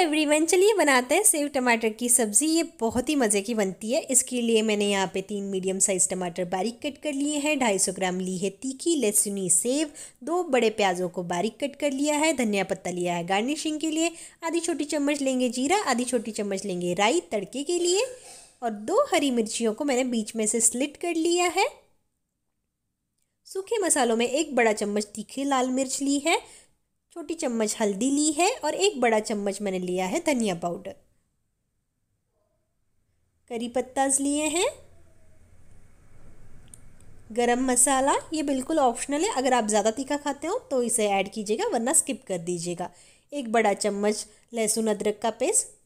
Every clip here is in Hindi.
एवरीवन चलिए बनाते हैं सेव टमाटर की सब्ज़ी ये बहुत ही मज़े की बनती है इसके लिए मैंने यहाँ पे तीन मीडियम साइज़ टमाटर बारीक कट कर लिए हैं ढाई सौ ग्राम ली है तीखी लहसुनी सेव दो बड़े प्याज़ों को बारीक कट कर लिया है धनिया पत्ता लिया है गार्निशिंग के लिए आधी छोटी चम्मच लेंगे जीरा आधी छोटी चम्मच लेंगे राई तड़के के लिए और दो हरी मिर्चियों को मैंने बीच में से स्लिट कर लिया है सूखे मसालों में एक बड़ा चम्मच तीखी लाल मिर्च ली है छोटी चम्मच हल्दी ली है और एक बड़ा चम्मच मैंने लिया है धनिया पाउडर करी पत्ताज लिए हैं गरम मसाला ये बिल्कुल ऑप्शनल है अगर आप ज़्यादा तीखा खाते हो तो इसे ऐड कीजिएगा वरना स्किप कर दीजिएगा एक बड़ा चम्मच लहसुन अदरक का पेस्ट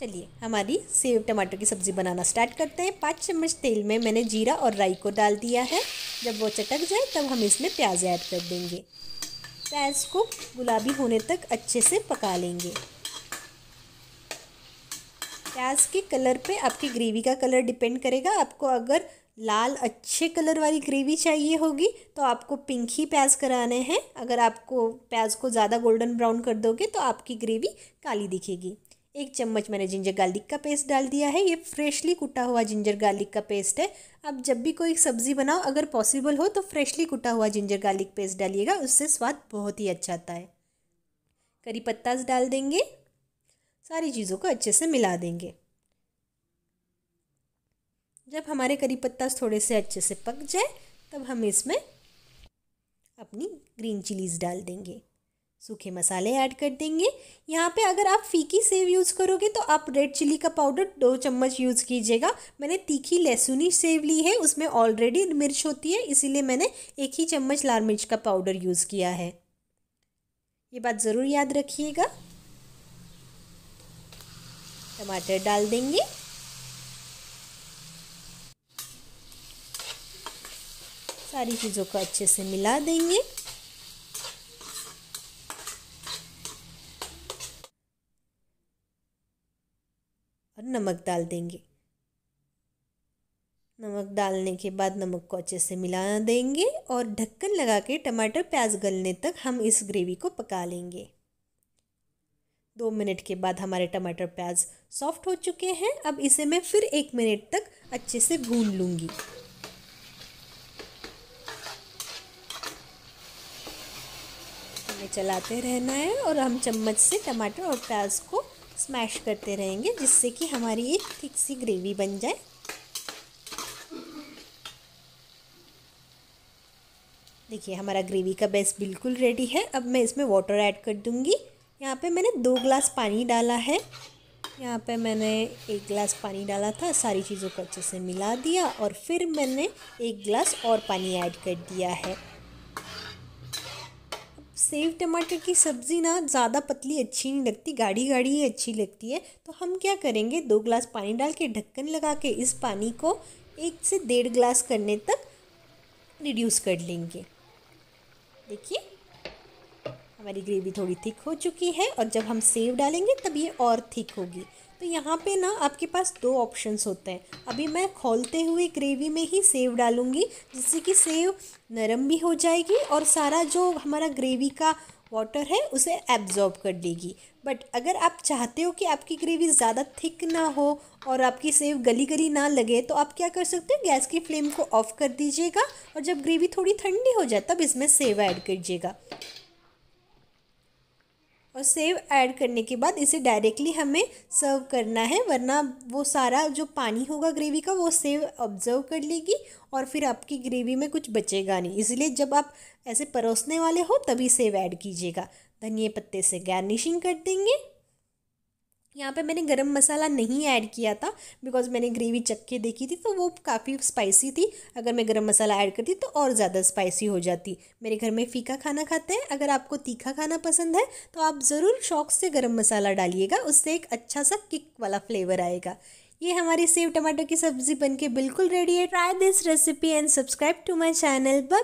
चलिए हमारी सेव टमाटर की सब्ज़ी बनाना स्टार्ट करते हैं पाँच चम्मच तेल में मैंने जीरा और राई को डाल दिया है जब वो चटक जाए तब हम इसमें प्याज ऐड कर देंगे प्याज को गुलाबी होने तक अच्छे से पका लेंगे प्याज के कलर पे आपकी ग्रेवी का कलर डिपेंड करेगा आपको अगर लाल अच्छे कलर वाली ग्रेवी चाहिए होगी तो आपको पिंक ही प्याज कराने हैं अगर आपको प्याज को ज़्यादा गोल्डन ब्राउन कर दोगे तो आपकी ग्रेवी काली दिखेगी एक चम्मच मैंने जिंजर गार्लिक का पेस्ट डाल दिया है ये फ्रेशली कुटा हुआ जिंजर गार्लिक का पेस्ट है आप जब भी कोई सब्ज़ी बनाओ अगर पॉसिबल हो तो फ्रेशली कुटा हुआ जिंजर गार्लिक पेस्ट डालिएगा उससे स्वाद बहुत ही अच्छा आता है करी पत्ता डाल देंगे सारी चीज़ों को अच्छे से मिला देंगे जब हमारे करी पत्ता थोड़े से अच्छे से पक जाए तब हम इसमें अपनी ग्रीन चिलीज़ डाल देंगे सूखे मसाले ऐड कर देंगे यहाँ पे अगर आप फीकी सेव यूज़ करोगे तो आप रेड चिली का पाउडर दो चम्मच यूज़ कीजिएगा मैंने तीखी लहसुनी सेव ली है उसमें ऑलरेडी मिर्च होती है इसीलिए मैंने एक ही चम्मच लाल मिर्च का पाउडर यूज़ किया है ये बात ज़रूर याद रखिएगा टमाटर डाल देंगे सारी चीज़ों को अच्छे से मिला देंगे नमक डाल देंगे नमक डालने के बाद नमक को अच्छे से मिला देंगे और ढक्कन लगा के टमाटर प्याज गलने तक हम इस ग्रेवी को पका लेंगे दो मिनट के बाद हमारे टमाटर प्याज सॉफ्ट हो चुके हैं अब इसे मैं फिर एक मिनट तक अच्छे से भून लूँगी हमें चलाते रहना है और हम चम्मच से टमाटर और प्याज को स्मैश करते रहेंगे जिससे कि हमारी एक थिक सी ग्रेवी बन जाए देखिए हमारा ग्रेवी का बेस बिल्कुल रेडी है अब मैं इसमें वाटर ऐड कर दूँगी यहाँ पे मैंने दो ग्लास पानी डाला है यहाँ पे मैंने एक ग्लास पानी डाला था सारी चीज़ों को अच्छे से मिला दिया और फिर मैंने एक ग्लास और पानी ऐड कर दिया है सेव टमाटर की सब्ज़ी ना ज़्यादा पतली अच्छी नहीं लगती गाढ़ी गाढ़ी ही अच्छी लगती है तो हम क्या करेंगे दो ग्लास पानी डाल के ढक्कन लगा के इस पानी को एक से डेढ़ ग्लास करने तक रिड्यूस कर लेंगे देखिए हमारी ग्रेवी थोड़ी थिक हो चुकी है और जब हम सेव डालेंगे तब ये और थिक होगी तो यहाँ पे ना आपके पास दो ऑप्शंस होते हैं अभी मैं खोलते हुए ग्रेवी में ही सेव डालूँगी जिससे कि सेव नरम भी हो जाएगी और सारा जो हमारा ग्रेवी का वाटर है उसे एब्जॉर्ब कर लेगी बट अगर आप चाहते हो कि आपकी ग्रेवी ज़्यादा थिक ना हो और आपकी सेव गली गली ना लगे तो आप क्या कर सकते हो गैस की फ्लेम को ऑफ़ कर दीजिएगा और जब ग्रेवी थोड़ी ठंडी हो जाए तब इसमें सेव ऐड दीजिएगा और सेव ऐड करने के बाद इसे डायरेक्टली हमें सर्व करना है वरना वो सारा जो पानी होगा ग्रेवी का वो सेव ऑब्जर्व कर लेगी और फिर आपकी ग्रेवी में कुछ बचेगा नहीं इसलिए जब आप ऐसे परोसने वाले हो तभी सेव ऐड कीजिएगा धनिए पत्ते से गार्निशिंग कर देंगे यहाँ पे मैंने गरम मसाला नहीं ऐड किया था बिकॉज मैंने ग्रेवी चख के देखी थी तो वो काफ़ी स्पाइसी थी अगर मैं गरम मसाला ऐड करती तो और ज़्यादा स्पाइसी हो जाती मेरे घर में फीका खाना खाते हैं अगर आपको तीखा खाना पसंद है तो आप ज़रूर शौक से गरम मसाला डालिएगा उससे एक अच्छा सा किक वाला फ्लेवर आएगा ये हमारी सेव टमाटो की सब्ज़ी बन बिल्कुल रेडी है try this recipe and subscribe to my channel bye